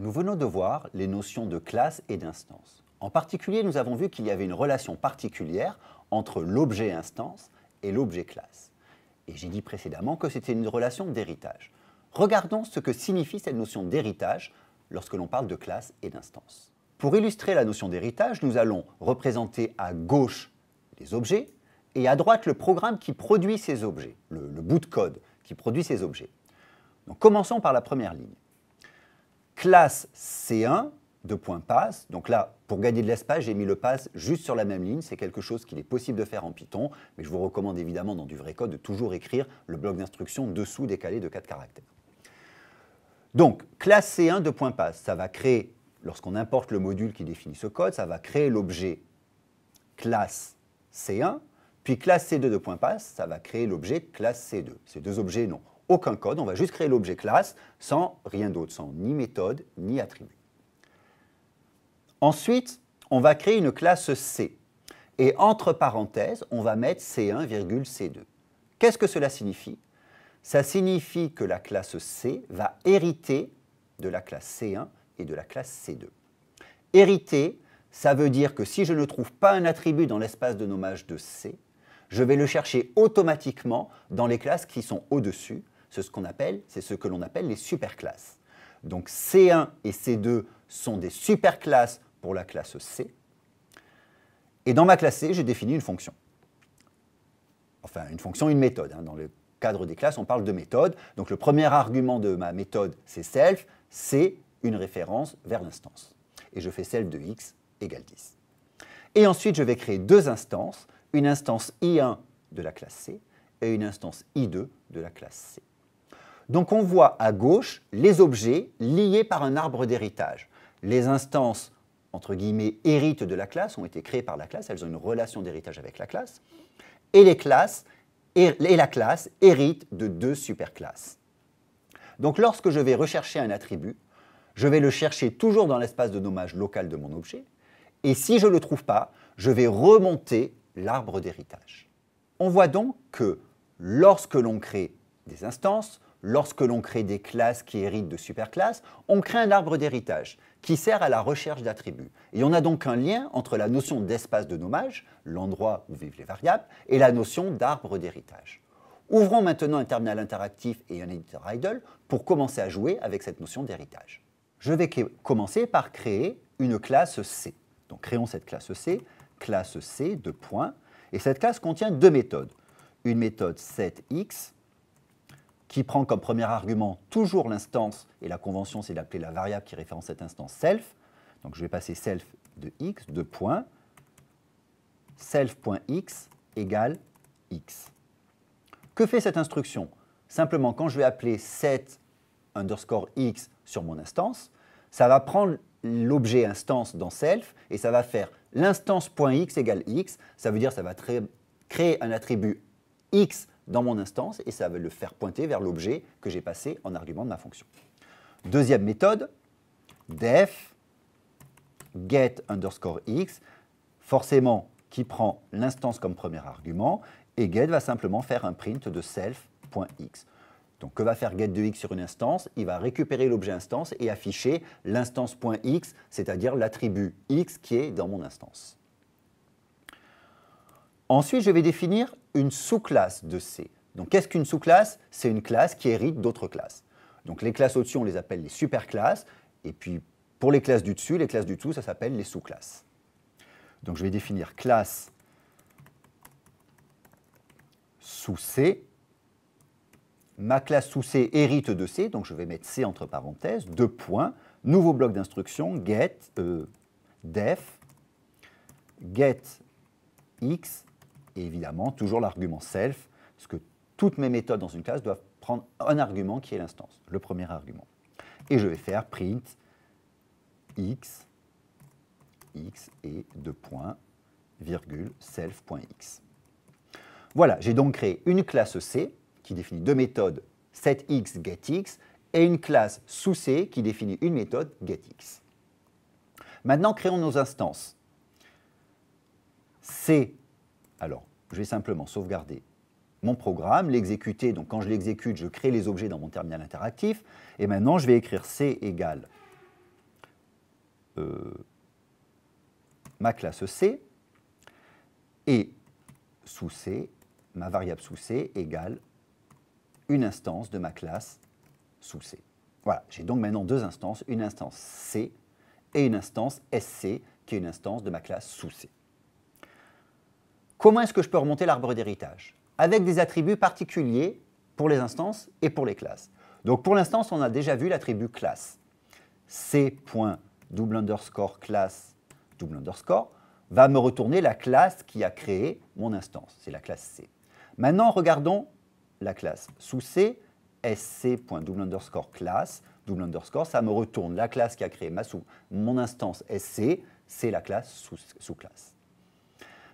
Nous venons de voir les notions de classe et d'instance. En particulier, nous avons vu qu'il y avait une relation particulière entre l'objet instance et l'objet classe. Et j'ai dit précédemment que c'était une relation d'héritage. Regardons ce que signifie cette notion d'héritage lorsque l'on parle de classe et d'instance. Pour illustrer la notion d'héritage, nous allons représenter à gauche les objets et à droite le programme qui produit ces objets, le, bout de code qui produit ces objets. Donc, commençons par la première ligne classe C1 de point passe. Donc là, pour gagner de l'espace, j'ai mis le pass juste sur la même ligne. C'est quelque chose qu'il est possible de faire en Python, mais je vous recommande évidemment dans du vrai code de toujours écrire le bloc d'instruction dessous décalé de 4 caractères. Donc, classe C1 de point passe, ça va créer, lorsqu'on importe le module qui définit ce code, ça va créer l'objet classe C1, puis classe C2 de point passe, ça va créer l'objet classe C2. Ces deux objets, non, aucun code, on va juste créer l'objet classe sans rien d'autre, sans ni méthode ni attribut. Ensuite, on va créer une classe C. Et entre parenthèses, on va mettre c 1 c 2 Qu'est-ce que cela signifie Ça signifie que la classe C va hériter de la classe C1 et de la classe C2. Hériter, ça veut dire que si je ne trouve pas un attribut dans l'espace de nommage de C, je vais le chercher automatiquement dans les classes qui sont au-dessus, c'est ce qu'on appelle, c'est ce que l'on appelle les superclasses. Donc C1 et C2 sont des superclasses pour la classe C. Et dans ma classe C, j'ai défini une fonction. Enfin, une fonction, une méthode. Hein. Dans le cadre des classes, on parle de méthode. Donc le premier argument de ma méthode, c'est self, c'est une référence vers l'instance. Et je fais self de x égale 10. Et ensuite, je vais créer deux instances, une instance i1 de la classe C et une instance i2 de la classe C. Donc on voit à gauche les objets liés par un arbre d'héritage. Les instances, entre guillemets, héritent de la classe, ont été créées par la classe, elles ont une relation d'héritage avec la classe. Et, les classes, et la classe hérite de deux superclasses. Donc lorsque je vais rechercher un attribut, je vais le chercher toujours dans l'espace de nommage local de mon objet, et si je ne le trouve pas, je vais remonter l'arbre d'héritage. On voit donc que lorsque l'on crée des instances, lorsque l'on crée des classes qui héritent de superclasses, on crée un arbre d'héritage qui sert à la recherche d'attributs. Et on a donc un lien entre la notion d'espace de nommage, l'endroit où vivent les variables, et la notion d'arbre d'héritage. Ouvrons maintenant un terminal interactif et un éditeur idle pour commencer à jouer avec cette notion d'héritage. Je vais commencer par créer une classe C. Donc créons cette classe C, classe C de points, et cette classe contient deux méthodes. Une méthode setX qui prend comme premier argument toujours l'instance, et la convention c'est d'appeler la variable qui référence cette instance self. Donc je vais passer self de x, de point, self.x égale x. Que fait cette instruction Simplement, quand je vais appeler set underscore x sur mon instance, ça va prendre l'objet instance dans self et ça va faire l'instance.x égale x. Ça veut dire que ça va créer un attribut x dans mon instance et ça va le faire pointer vers l'objet que j'ai passé en argument de ma fonction. Deuxième méthode, def get underscore x, forcément qui prend l'instance comme premier argument et get va simplement faire un print de self.x. Donc que va faire get de x sur une instance Il va récupérer l'objet instance et afficher l'instance.x, c'est-à-dire l'attribut x qui est dans mon instance. Ensuite, je vais définir une sous-classe de C. Donc qu'est-ce qu'une sous-classe C'est une classe qui hérite d'autres classes. Donc les classes au-dessus, on les appelle les super-classes, et puis pour les classes du dessus, les classes du dessous, ça s'appelle les sous-classes. Donc je vais définir classe sous C. Ma classe sous C hérite de C, donc je vais mettre C entre parenthèses, deux points, nouveau bloc d'instruction, get, euh, def, get x et évidemment, toujours l'argument self, parce que toutes mes méthodes dans une classe doivent prendre un argument qui est l'instance, le premier argument. Et je vais faire print x, x et deux points, virgule, self.x. Voilà, j'ai donc créé une classe C qui définit deux méthodes setX, getX, et une classe sous C qui définit une méthode getX. Maintenant, créons nos instances. C alors, je vais simplement sauvegarder mon programme, l'exécuter. Donc, quand je l'exécute, je crée les objets dans mon terminal interactif. Et maintenant, je vais écrire C égale euh, ma classe C. Et sous C, ma variable sous C égale une instance de ma classe sous C. Voilà, j'ai donc maintenant deux instances, une instance C et une instance SC, qui est une instance de ma classe sous C. Comment est-ce que je peux remonter l'arbre d'héritage Avec des attributs particuliers pour les instances et pour les classes. Donc pour l'instance, on a déjà vu l'attribut classe. C. double underscore classe double underscore va me retourner la classe qui a créé mon instance. C'est la classe C. Maintenant, regardons la classe sous C, sc.double underscore classe, double underscore, ça me retourne la classe qui a créé ma sous, mon instance sc, c'est la classe sous classe.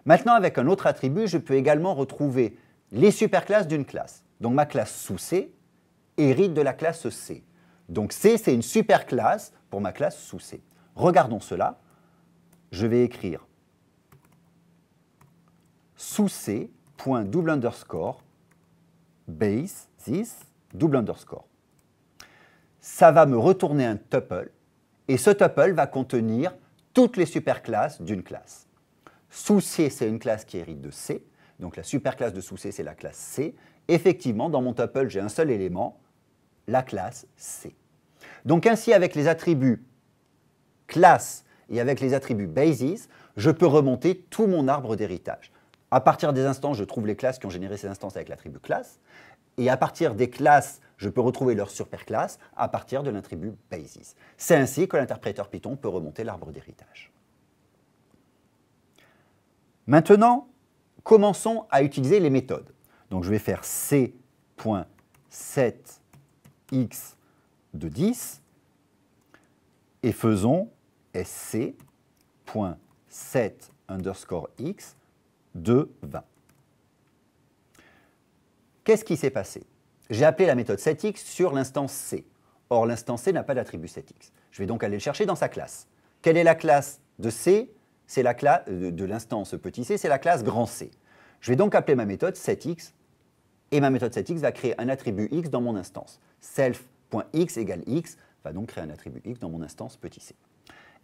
Maintenant, avec un autre attribut, je peux également retrouver les superclasses d'une classe. Donc ma classe sous C hérite de la classe C. Donc C, c'est une superclasse pour ma classe sous C. Regardons cela. Je vais écrire sous C, underscore, base, this, double underscore. Ça va me retourner un tuple, et ce tuple va contenir toutes les superclasses d'une classe. Sous-C, c'est une classe qui hérite de C. Donc la superclasse de sous-C, c'est la classe C. Effectivement, dans mon tuple, j'ai un seul élément, la classe C. Donc ainsi, avec les attributs classe et avec les attributs basis, je peux remonter tout mon arbre d'héritage. À partir des instances, je trouve les classes qui ont généré ces instances avec l'attribut classe. Et à partir des classes, je peux retrouver leur superclasse à partir de l'attribut basis. C'est ainsi que l'interpréteur Python peut remonter l'arbre d'héritage. Maintenant, commençons à utiliser les méthodes. Donc je vais faire c.7x de 10 et faisons sc.7 x de 20. Qu'est-ce qui s'est passé J'ai appelé la méthode setx sur l'instance c. Or, l'instance c n'a pas d'attribut 7x. Je vais donc aller le chercher dans sa classe. Quelle est la classe de c c'est la classe euh, de, l'instance petit c, c'est la classe grand C. Je vais donc appeler ma méthode setX, et ma méthode setX va créer un attribut x dans mon instance. self.x égale x va donc créer un attribut x dans mon instance petit c.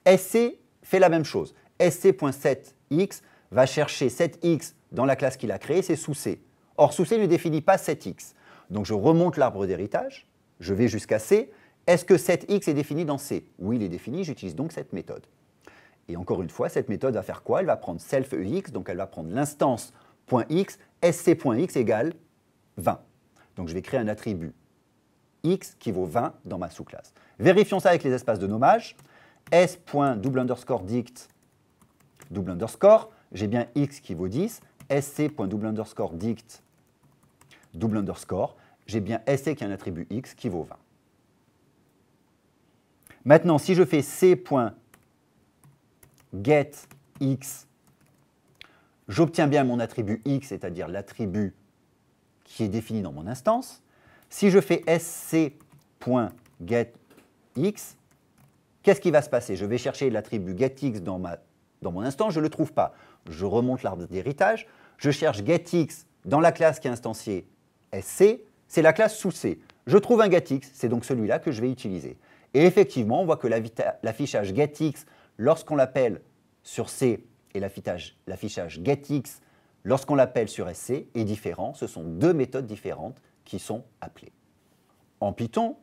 SC fait la même chose. sc.7x va chercher 7x dans la classe qu'il a créée, c'est sous C. Or, sous C ne définit pas 7x. Donc, je remonte l'arbre d'héritage, je vais jusqu'à C. Est-ce que 7x est défini dans C Oui, il est défini, j'utilise donc cette méthode. Et encore une fois, cette méthode va faire quoi Elle va prendre self donc elle va prendre l'instance.x, .x, sc.x égale 20. Donc je vais créer un attribut x qui vaut 20 dans ma sous-classe. Vérifions ça avec les espaces de nommage. s.double underscore dict double underscore, j'ai bien x qui vaut 10, sc.double underscore dict double underscore, j'ai bien sc qui a un attribut x qui vaut 20. Maintenant, si je fais c get x, j'obtiens bien mon attribut x, c'est-à-dire l'attribut qui est défini dans mon instance. Si je fais sc.getx, qu'est-ce qui va se passer Je vais chercher l'attribut getx dans, dans mon instance, je ne le trouve pas. Je remonte l'arbre d'héritage, je cherche x dans la classe qui est instanciée sc, c'est la classe sous c. Je trouve un getx, c'est donc celui-là que je vais utiliser. Et effectivement, on voit que l'affichage getx Lorsqu'on l'appelle sur C et l'affichage GetX, lorsqu'on l'appelle sur SC, est différent. Ce sont deux méthodes différentes qui sont appelées. En Python,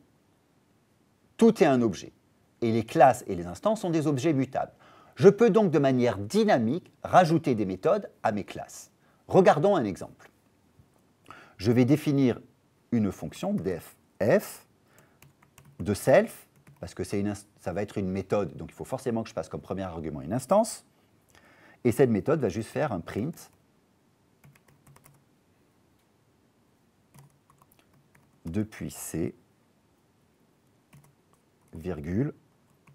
tout est un objet. Et les classes et les instances sont des objets mutables. Je peux donc de manière dynamique rajouter des méthodes à mes classes. Regardons un exemple. Je vais définir une fonction def f de self parce que ça va être une méthode, donc il faut forcément que je passe comme premier argument une instance, et cette méthode va juste faire un print depuis c,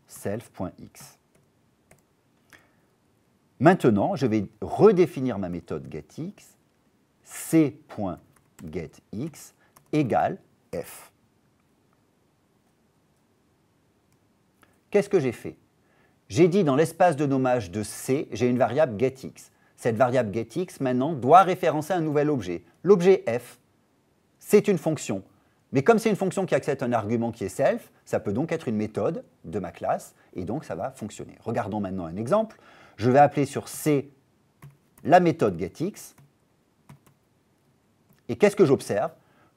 self.x. Maintenant, je vais redéfinir ma méthode getX, c.getX égale f. Qu'est-ce que j'ai fait J'ai dit dans l'espace de nommage de C, j'ai une variable getX. Cette variable getX, maintenant, doit référencer un nouvel objet. L'objet f, c'est une fonction. Mais comme c'est une fonction qui accepte un argument qui est self, ça peut donc être une méthode de ma classe, et donc ça va fonctionner. Regardons maintenant un exemple. Je vais appeler sur C la méthode getX, et qu'est-ce que j'observe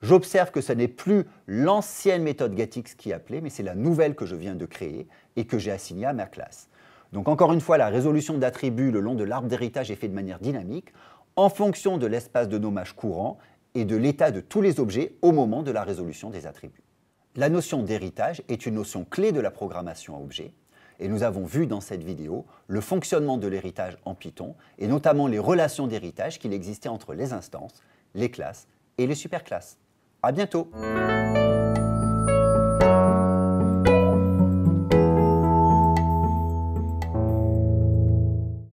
J'observe que ce n'est plus l'ancienne méthode Gatix qui appelait, mais c'est la nouvelle que je viens de créer et que j'ai assignée à ma classe. Donc encore une fois, la résolution d'attributs le long de l'arbre d'héritage est faite de manière dynamique en fonction de l'espace de nommage courant et de l'état de tous les objets au moment de la résolution des attributs. La notion d'héritage est une notion clé de la programmation à objets et nous avons vu dans cette vidéo le fonctionnement de l'héritage en Python et notamment les relations d'héritage qu'il existait entre les instances, les classes et les superclasses. À bientôt.